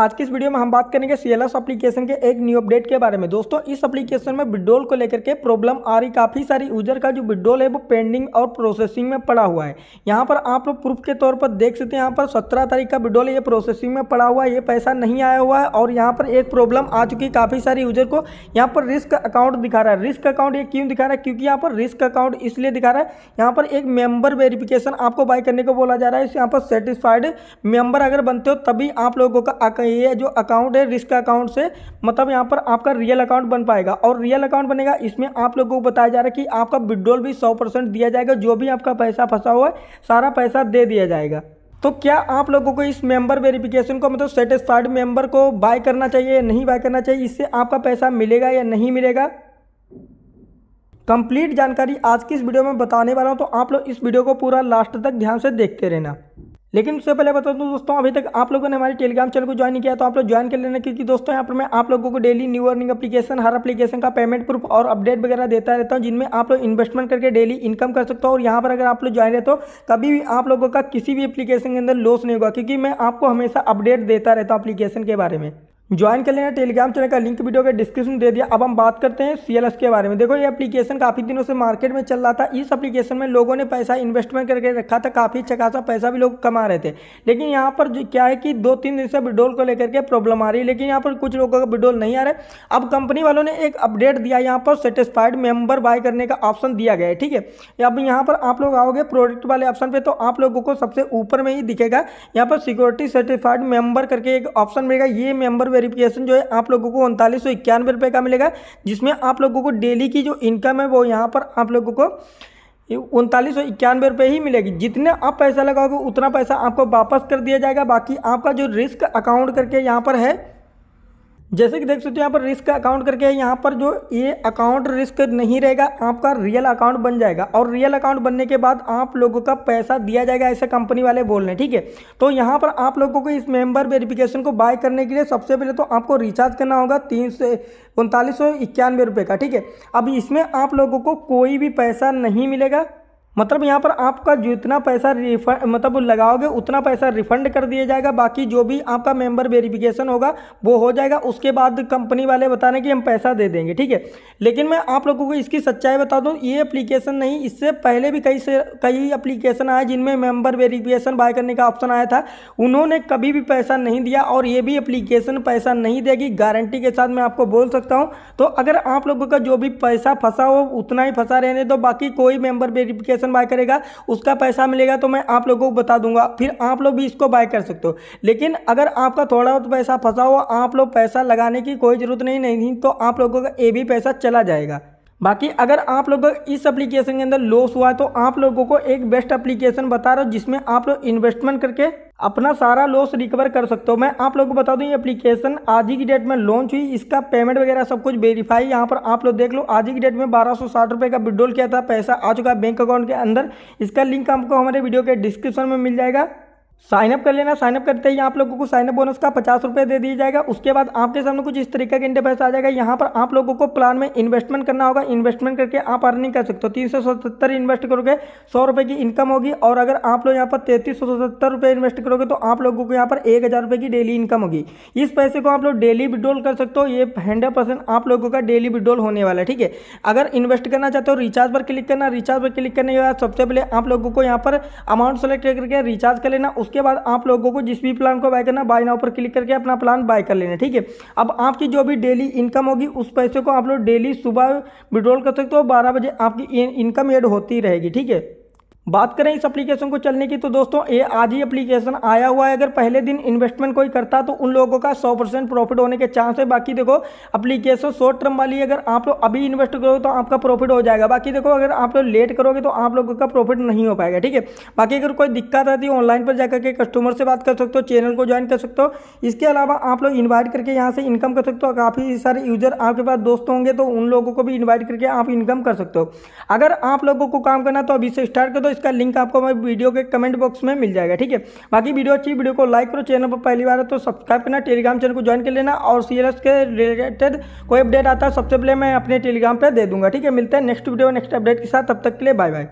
आज की इस वीडियो में हम बात करेंगे सी सीएलएस एप्लीकेशन के एक न्यू अपडेट के बारे में दोस्तों इस एप्लीकेशन में विड्रोल को लेकर के प्रॉब्लम आ रही काफ़ी सारी यूजर का जो विड्रोल है वो पेंडिंग और प्रोसेसिंग में पड़ा हुआ है यहाँ पर आप लोग प्रूफ के तौर पर देख सकते हैं यहाँ पर सत्रह तारीख का विड्रोल ये प्रोसेसिंग में पड़ा हुआ है ये पैसा नहीं आया हुआ है और यहाँ पर एक प्रॉब्लम आ चुकी है काफ़ी सारी यूजर को यहाँ पर रिस्क अकाउंट दिखा रहा है रिस्क अकाउंट ये क्यों दिखा रहा है क्योंकि यहाँ पर रिस्क अकाउंट इसलिए दिखा रहा है यहाँ पर एक मेम्बर वेरिफिकेशन आपको बाय करने को बोला जा रहा है इस यहाँ पर सेटिस्फाइड मेम्बर अगर बनते हो तभी आप लोगों का आपका ये जो अकाउंट है रिस्क अकाउंट से मतलब यहाँ पर आपका रियल अकाउंट बन पाएगा और रियल अकाउंट बनेगा इसमें आप लोगों को बताया जा रहा है कि आपका विड्रॉल भी सौ परसेंट दिया जाएगा जो भी आपका पैसा फंसा हुआ है सारा पैसा दे दिया जाएगा तो क्या आप लोगों को इस मेंबर वेरिफिकेशन को मतलब सेटिस्फाइड मेंबर को बाय करना चाहिए या नहीं बाय करना चाहिए इससे आपका पैसा मिलेगा या नहीं मिलेगा कंप्लीट जानकारी आज की इस वीडियो में बताने वाला हूं तो आप लोग इस वीडियो को पूरा लास्ट तक ध्यान से देखते रहना लेकिन उससे पहले बता दूँ तो दोस्तों अभी तक आप लोगों ने हमारे टेलीग्राम चैनल को ज्वाइन किया तो आप लोग ज्वाइन कर लेना क्योंकि दोस्तों यहाँ पर मैं आप लोगों को डेली न्यू अर्निंग एप्लीकेशन हर अपलीकेशन का पेमेंट प्रूफ और अपडेट वगैरह देता रहता हूँ जिनमें आप लोग इन्वेस्टमेंट करके डेली इनकम कर सकते हो और यहाँ पर अगर आप लोग ज्वाइन रहे तो कभी भी आप लोगों का किसी भी एप्लीकेशन के अंदर लॉस नहीं होगा क्योंकि मैं आपको हमेशा अपडेट देता रहता हूँ अपलीकेशन के बारे में ज्वाइन कर लेना टेलीग्राम चैनल का लिंक वीडियो के डिस्क्रिप्शन दे दिया अब हम बात करते हैं सीएलएस के बारे में देखो ये एप्लीकेशन काफ़ी दिनों से मार्केट में चल रहा था इस एप्लीकेशन में लोगों ने पैसा इन्वेस्टमेंट करके रखा था काफ़ी अच्छा खासा पैसा भी लोग कमा रहे थे लेकिन यहाँ पर क्या है कि दो तीन दिन से विड्रोल को लेकर के प्रॉब्लम आ रही है लेकिन यहाँ पर कुछ लोगों का विड्रोल नहीं आ रहा है अब कंपनी वालों ने एक अपडेट दिया यहाँ पर सेटिस्फाइड मेम्बर बाय करने का ऑप्शन दिया गया है ठीक है अब यहाँ पर आप लोग आओगे प्रोडक्ट वाले ऑप्शन पर तो आप लोगों को सबसे ऊपर में ही दिखेगा यहाँ पर सिक्योरिटी सर्टिफाइड मेम्बर करके एक ऑप्शन मिलेगा ये मेम्बर वेरिफिकेशन जो है आप लोगों को उनतालीस सौ का मिलेगा जिसमें आप लोगों को डेली की जो इनकम है वो यहाँ पर आप लोगों को उनतालीस सौ इक्यानवे रुपये ही मिलेगी जितने आप पैसा लगाओगे उतना पैसा आपको वापस कर दिया जाएगा बाकी आपका जो रिस्क अकाउंट करके यहाँ पर है जैसे कि देख सकते हो यहाँ पर रिस्क अकाउंट करके यहाँ पर जो ये अकाउंट रिस्क नहीं रहेगा आपका रियल अकाउंट बन जाएगा और रियल अकाउंट बनने के बाद आप लोगों का पैसा दिया जाएगा ऐसे कंपनी वाले बोल रहे हैं ठीक है तो यहाँ पर आप लोगों को इस मेंबर वेरिफिकेशन को बाय करने के लिए सबसे पहले तो आपको रिचार्ज करना होगा तीन से उनतालीस सौ इक्यानवे रुपये का ठीक है अब इसमें आप लोगों को कोई भी पैसा नहीं मिलेगा मतलब यहाँ पर आपका जितना पैसा रिफंड मतलब लगाओगे उतना पैसा रिफंड कर दिया जाएगा बाकी जो भी आपका मेंबर वेरिफिकेशन होगा वो हो जाएगा उसके बाद कंपनी वाले बताने कि हम पैसा दे देंगे ठीक है लेकिन मैं आप लोगों को इसकी सच्चाई बता दूँ ये एप्लीकेशन नहीं इससे पहले भी कई से कई अप्लीकेशन आए जिनमें मेम्बर वेरीफिकेशन बाय करने का ऑप्शन आया था उन्होंने कभी भी पैसा नहीं दिया और ये भी अप्लीकेशन पैसा नहीं देगी गारंटी के साथ मैं आपको बोल सकता हूँ तो अगर आप लोगों का जो भी पैसा फंसा हो उतना ही फंसा रहने दो बाकी कोई मेम्बर वेरीफिकेशन एप्लीकेशन बाय करेगा उसका पैसा मिलेगा तो मैं आप लोगों को बता दूंगा फिर आप लोग भी इसको बाय कर सकते हो लेकिन अगर आपका थोड़ा बहुत पैसा फंसा हो आप लोग पैसा लगाने की कोई ज़रूरत नहीं नहीं तो आप लोगों का ये भी पैसा चला जाएगा बाकी अगर आप लोग इस एप्लीकेशन के अंदर लॉस हुआ है तो आप लोगों को एक बेस्ट एप्लीकेशन बता रहा हूँ जिसमें आप लोग इन्वेस्टमेंट करके अपना सारा लॉस रिकवर कर सकते हो मैं आप लोगों को बता दूं ये एप्लीकेशन आज ही की डेट में लॉन्च हुई इसका पेमेंट वगैरह सब कुछ वेरीफाई यहाँ पर आप लोग देख लो आज ही की डेट में बारह सौ साठ रुपये का विड्रॉल किया था पैसा आ चुका है बैंक अकाउंट के अंदर इसका लिंक आपको हमारे वीडियो के डिस्क्रिप्शन में मिल जाएगा साइनअप कर लेना साइनअप करते ही आप लोगों को साइनअप बोनस का पचास रुपये दे दिया जाएगा उसके बाद आपके सामने कुछ इस तरीके का इंटरफेस आ जाएगा यहाँ पर आप लोगों को प्लान में इन्वेस्टमेंट करना होगा इन्वेस्टमेंट करके आप अर्निंग कर सकते हो तीन सौ सत्तर इन्वेस्ट करोगे सौ रुपये की इनकम होगी और अगर आप लोग यहाँ पर तैंतीस सौ रुपये इन्वेस्ट करोगे तो आप लोगों को यहाँ पर एक हज़ार रुपये की डेली इनकम होगी इस पैसे को आप लोग डेली विड्रॉल कर सकते हो ये हंड्रेड परसेंट आप लोगों का डेली विड्रॉल होने वाला है ठीक है अगर इन्वेस्ट करना चाहते हो रिचार्ज पर क्लिक करना रिचार्ज पर क्लिक करने के बाद सबसे पहले आप लोगों को यहाँ पर अमाउंट सेलेक्ट करके रिचार्ज कर लेना उस उसके बाद आप लोगों को जिस भी प्लान को बाय करना बाय नाउ पर क्लिक करके अपना प्लान बाय कर लेना ठीक है अब आपकी जो भी डेली इनकम होगी उस पैसे को आप लोग डेली सुबह विड्रॉल कर सकते हो बारह बजे आपकी इनकम एड होती रहेगी ठीक है बात करें इस एप्लीकेशन को चलने की तो दोस्तों ये आज ही एप्लीकेशन आया हुआ है अगर पहले दिन इन्वेस्टमेंट कोई करता तो उन लोगों का 100 परसेंट प्रॉफिट होने के चांस है बाकी देखो एप्लीकेशन शॉर्ट टर्म वाली अगर आप लोग अभी इन्वेस्ट करोगे तो आपका प्रॉफिट हो जाएगा बाकी देखो अगर आप लोग लेट करोगे तो आप लोगों का प्रॉफिट नहीं हो पाएगा ठीक है बाकी अगर कोई दिक्कत आती है ऑनलाइन पर जाकर के कस्टमर से बात कर सकते हो चैनल को ज्वाइन कर सकते हो इसके अलावा आप लोग इन्वाइट करके यहाँ से इनकम कर सकते हो काफ़ी सारे यूजर आपके पास दोस्त होंगे तो उन लोगों को भी इन्वाइट करके आप इनकम कर सकते हो अगर आप लोगों को काम करना तो अभी से स्टार्ट कर दो इसका लिंक आपको वीडियो के कमेंट बॉक्स में मिल जाएगा ठीक है बाकी वीडियो अच्छी वीडियो को लाइक करो चैनल पर पहली बार है तो सब्सक्राइब करना टेलीग्राम चैनल को ज्वाइन कर लेना और सी के रिलेटेड कोई अपडेट आता है सबसे पहले मैं अपने टेलीग्राम पर दे दूंगा ठीक है मिलते हैं नेक्स्ट वीडियो नेक्स्ट अपडेट के साथ तब तक के लिए बाय बाय